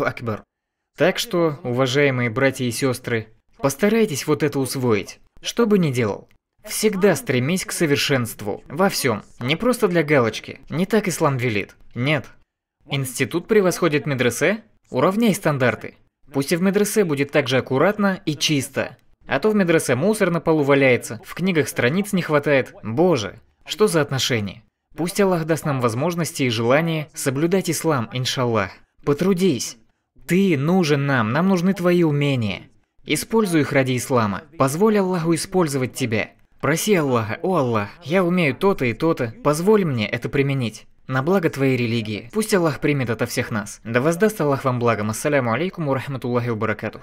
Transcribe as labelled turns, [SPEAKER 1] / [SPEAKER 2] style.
[SPEAKER 1] Аллаху Акбар. Так что, уважаемые братья и сестры, постарайтесь вот это усвоить, что бы ни делал. Всегда стремись к совершенству, во всем, не просто для галочки, не так ислам велит, нет. Институт превосходит медресе? Уравняй стандарты. Пусть и в медресе будет так же аккуратно и чисто. А то в медресе мусор на полу валяется, в книгах страниц не хватает. Боже, что за отношения? Пусть Аллах даст нам возможности и желание соблюдать ислам, иншаллах. Потрудись, ты нужен нам, нам нужны твои умения. Используй их ради ислама. Позволь Аллаху использовать тебя. Проси Аллаха, о Аллах, я умею то-то и то-то, позволь мне это применить. На благо твоей религии. Пусть Аллах примет это всех нас. Да воздаст Аллах вам благом. Ассаляму алейкум урахматуллахи убаракатух.